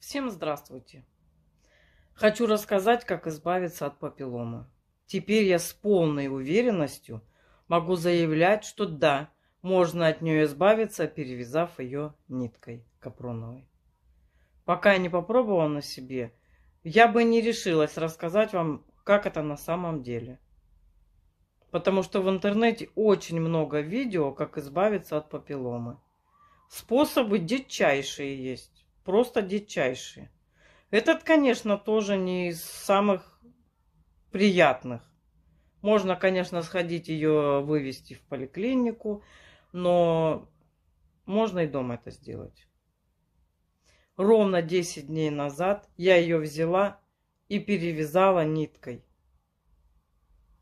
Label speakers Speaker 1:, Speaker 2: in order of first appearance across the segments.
Speaker 1: Всем здравствуйте! Хочу рассказать, как избавиться от папилломы. Теперь я с полной уверенностью могу заявлять, что да, можно от нее избавиться, перевязав ее ниткой капроновой. Пока я не попробовала на себе, я бы не решилась рассказать вам, как это на самом деле. Потому что в интернете очень много видео, как избавиться от папилломы. Способы дичайшие есть. Просто дичайшие. Этот, конечно, тоже не из самых приятных. Можно, конечно, сходить ее вывести в поликлинику, но можно и дома это сделать. Ровно 10 дней назад я ее взяла и перевязала ниткой.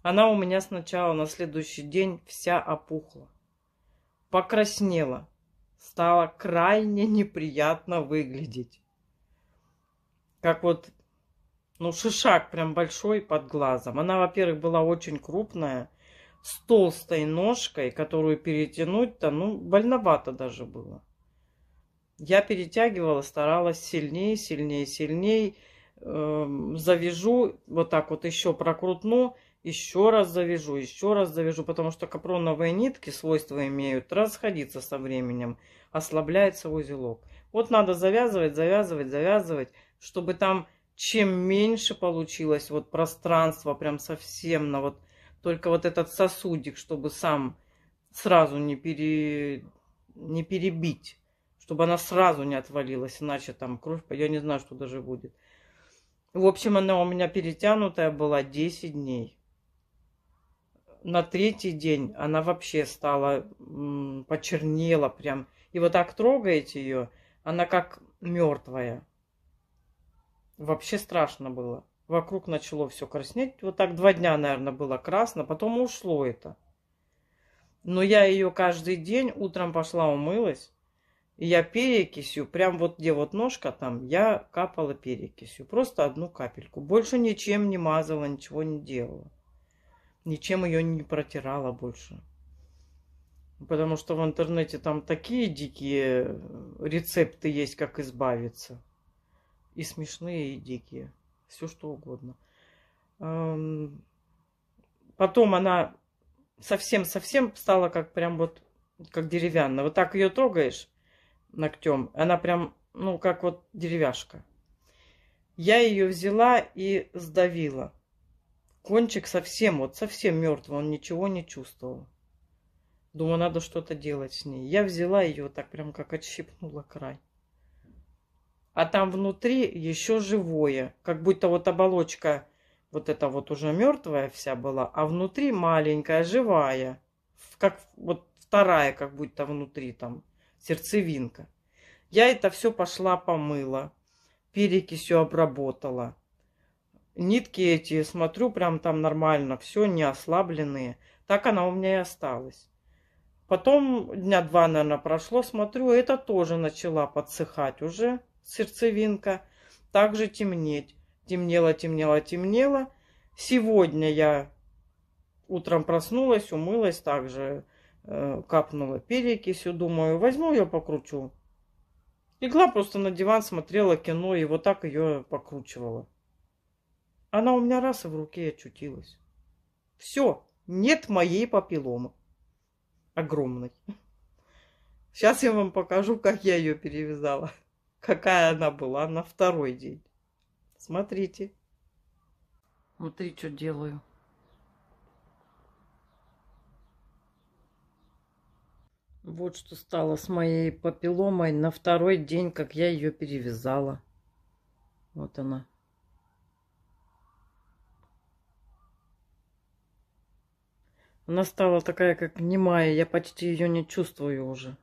Speaker 1: Она у меня сначала на следующий день вся опухла, покраснела, стало крайне неприятно выглядеть. Как вот, ну, шишак прям большой под глазом. Она, во-первых, была очень крупная, с толстой ножкой, которую перетянуть-то, ну, больновато даже было. Я перетягивала, старалась сильнее, сильнее, сильнее. Э, завяжу, вот так вот еще прокрутну – еще раз завяжу, еще раз завяжу, потому что капроновые нитки свойства имеют расходиться со временем, ослабляется узелок. Вот надо завязывать, завязывать, завязывать, чтобы там чем меньше получилось вот пространство прям совсем на вот только вот этот сосудик, чтобы сам сразу не, пере, не перебить, чтобы она сразу не отвалилась, иначе там кровь, я не знаю, что даже будет. В общем, она у меня перетянутая была 10 дней на третий день она вообще стала, почернела прям. И вот так трогаете ее, она как мертвая. Вообще страшно было. Вокруг начало все краснеть. Вот так два дня, наверное, было красно. Потом ушло это. Но я ее каждый день утром пошла умылась. И я перекисью, прям вот где вот ножка там, я капала перекисью. Просто одну капельку. Больше ничем не мазала, ничего не делала ничем ее не протирала больше. Потому что в интернете там такие дикие э, рецепты есть, как избавиться. И смешные, и дикие. Все что угодно. Потом она совсем-совсем стала как прям вот как деревянная. Вот так ее трогаешь ногтем. Она прям, ну, как вот деревяшка. Я ее взяла и сдавила. Кончик совсем, вот совсем мертвый, он ничего не чувствовал. Думаю, надо что-то делать с ней. Я взяла ее так прям как отщипнула край. А там внутри еще живое, как будто вот оболочка вот эта вот уже мертвая вся была, а внутри маленькая, живая, как вот вторая как будто внутри там сердцевинка. Я это все пошла помыла, перекисью обработала. Нитки эти, смотрю, прям там нормально, все не ослабленные. Так она у меня и осталась. Потом дня два, наверное, прошло, смотрю, это тоже начала подсыхать уже сердцевинка. Также темнеть. Темнело, темнело, темнело. Сегодня я утром проснулась, умылась, также э, капнула перекисью. Думаю, возьму ее, покручу. Легла просто на диван, смотрела кино и вот так ее покручивала. Она у меня раз и в руке очутилась. Все, нет моей папилломы. Огромной. Сейчас я вам покажу, как я ее перевязала. Какая она была на второй день. Смотрите. Смотри, что делаю. Вот что стало с моей папилломой на второй день, как я ее перевязала. Вот она. Она стала такая, как немая, я почти ее не чувствую уже.